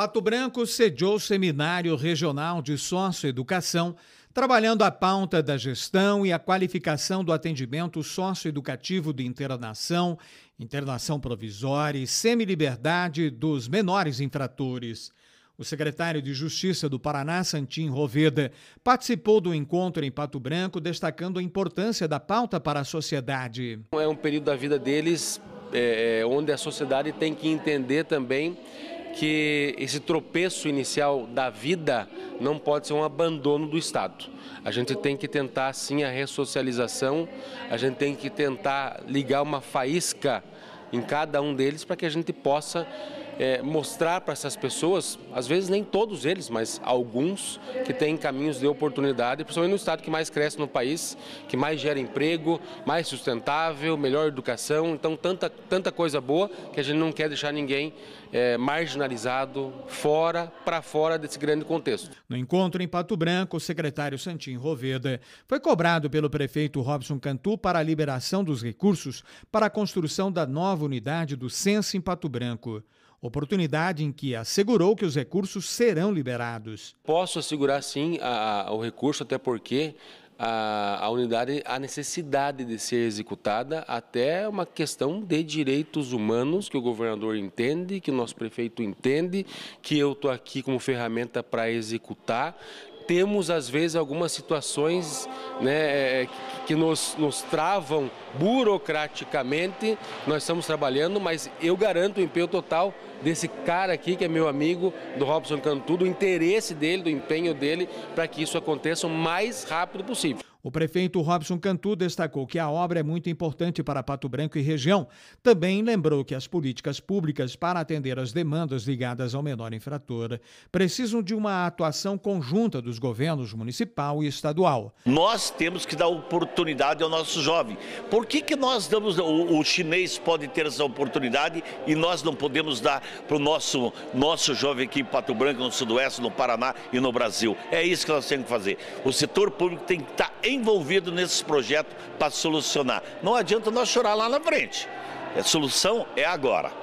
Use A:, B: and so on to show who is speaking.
A: Pato Branco sediou o Seminário Regional de Socioeducação, trabalhando a pauta da gestão e a qualificação do atendimento socioeducativo de internação, internação provisória e semiliberdade dos menores infratores. O secretário de Justiça do Paraná, Santim Roveda, participou do encontro em Pato Branco, destacando a importância da pauta para a sociedade.
B: É um período da vida deles é, é onde a sociedade tem que entender também que esse tropeço inicial da vida não pode ser um abandono do Estado. A gente tem que tentar sim a ressocialização, a gente tem que tentar ligar uma faísca em cada um deles para que a gente possa é, mostrar para essas pessoas, às vezes nem todos eles, mas alguns que têm caminhos de oportunidade, principalmente no estado que mais cresce no país, que mais gera emprego, mais sustentável, melhor educação, então tanta, tanta coisa boa que a gente não quer deixar ninguém é, marginalizado fora, para fora desse grande contexto.
A: No encontro em Pato Branco, o secretário Santim Roveda foi cobrado pelo prefeito Robson Cantu para a liberação dos recursos para a construção da nova unidade do Censo em Pato Branco oportunidade em que assegurou que os recursos serão liberados.
B: Posso assegurar sim a, a, o recurso, até porque a, a, unidade a necessidade de ser executada até é uma questão de direitos humanos que o governador entende, que o nosso prefeito entende, que eu estou aqui como ferramenta para executar, temos às vezes algumas situações né, é, é, que nos, nos travam burocraticamente. Nós estamos trabalhando, mas eu garanto o empenho total desse cara aqui, que é meu amigo, do Robson Cantu, do interesse dele, do empenho dele, para que isso aconteça o mais rápido possível.
A: O prefeito Robson Cantu destacou que a obra é muito importante para Pato Branco e região. Também lembrou que as políticas públicas para atender as demandas ligadas ao menor infrator precisam de uma atuação conjunta dos governos municipal e estadual.
C: Nós temos que dar oportunidade ao nosso jovem. Por que, que nós damos, o, o chinês pode ter essa oportunidade e nós não podemos dar para o nosso, nosso jovem aqui em Pato Branco, no Sudoeste, no Paraná e no Brasil? É isso que nós temos que fazer. O setor público tem que estar tá envolvido nesses projetos para solucionar. Não adianta nós chorar lá na frente. A é, solução é agora.